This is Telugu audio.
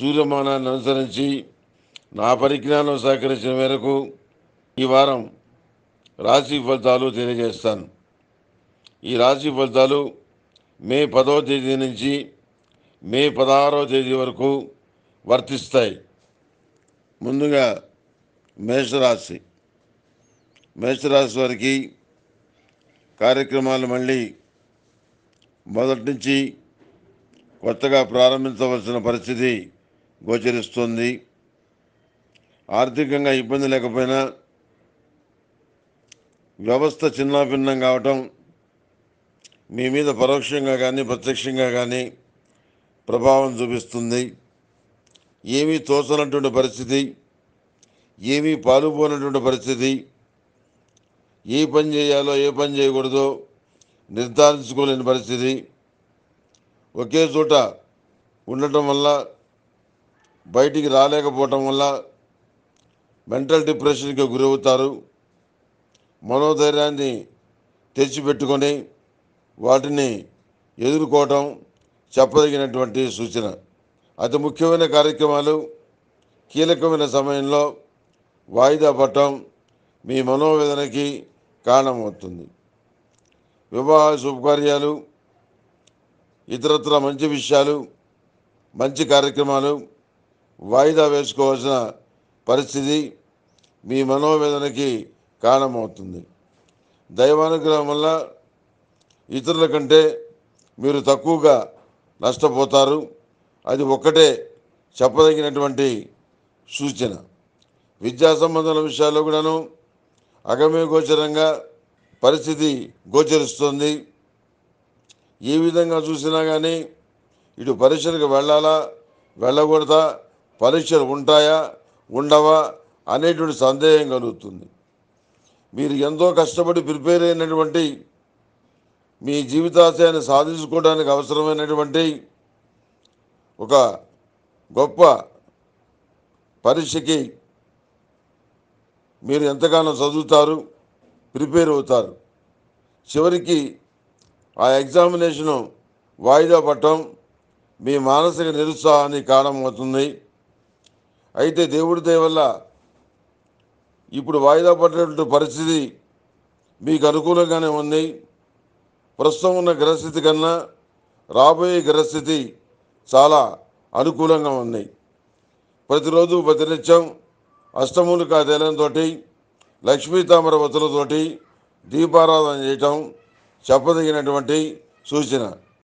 సూర్యమానాన్ని అనుసరించి నా పరిజ్ఞానం సహకరించిన మేరకు ఈ వారం రాశి ఫలితాలు తెలియజేస్తాను ఈ రాశి ఫలితాలు మే పదవ తేదీ నుంచి మే పదహారవ తేదీ వరకు వర్తిస్తాయి ముందుగా మేషరాశి మేషరాశి వారికి కార్యక్రమాలు మళ్ళీ మొదటి నుంచి కొత్తగా ప్రారంభించవలసిన పరిస్థితి గోచరిస్తుంది ఆర్థికంగా ఇబ్బంది లేకపోయినా వ్యవస్థ చిన్నాభిన్నం కావటం మీ మీద పరోక్షంగా కానీ ప్రత్యక్షంగా కానీ ప్రభావం చూపిస్తుంది ఏమీ తోచనటువంటి పరిస్థితి ఏమీ పాలుపోనటువంటి పరిస్థితి ఏ పని చేయాలో ఏ పని చేయకూడదో నిర్ధారించుకోలేని పరిస్థితి ఒకే చోట ఉండటం వల్ల బయటికి రాలేకపోవటం వల్ల మెంటల్ డిప్రెషన్కి గురవుతారు మనోధైర్యాన్ని తెచ్చిపెట్టుకొని వాటిని ఎదుర్కోవటం చెప్పదగినటువంటి సూచన అతి ముఖ్యమైన కార్యక్రమాలు కీలకమైన సమయంలో వాయిదా పట్టడం మీ మనోవేదనకి కారణమవుతుంది వివాహ శుభకార్యాలు ఇతరత్ర మంచి విషయాలు మంచి కార్యక్రమాలు వాయిదా వేసుకోవాల్సిన పరిస్థితి మీ మనోవేదనకి కారణమవుతుంది దైవానుగ్రహం వల్ల ఇతరుల కంటే మీరు తక్కువగా నష్టపోతారు అది ఒక్కటే చెప్పదగినటువంటి సూచన విద్యా సంబంధాల విషయాల్లో కూడాను అగమ్య గోచరంగా పరిస్థితి గోచరిస్తుంది ఏ విధంగా చూసినా కానీ ఇటు పరీక్షలకు వెళ్ళాలా వెళ్ళకూడదా పరీక్షలు ఉంటాయా ఉండవా అనేటువంటి సందేహం కలుగుతుంది మీరు ఎంతో కష్టపడి ప్రిపేర్ అయినటువంటి మీ జీవితాశయాన్ని సాధించుకోవడానికి అవసరమైనటువంటి ఒక గొప్ప పరీక్షకి మీరు ఎంతగానో చదువుతారు ప్రిపేర్ అవుతారు చివరికి ఆ ఎగ్జామినేషను వాయిదా పట్టడం మీ మానసిక నిరుత్సాహానికి కారణమవుతుంది అయితే దేవుడి దయవల్ల ఇప్పుడు వాయిదా పడినటువంటి పరిస్థితి మీకు అనుకూలంగానే ఉంది ప్రస్తుతం ఉన్న గ్రహస్థితి కన్నా రాబోయే గ్రహస్థితి చాలా అనుకూలంగా ఉంది ప్రతిరోజు ప్రతినిత్యం అష్టములు కాదేలంతో లక్ష్మీ తామర వతులతోటి దీపారాధన చేయటం చెప్పదగినటువంటి సూచన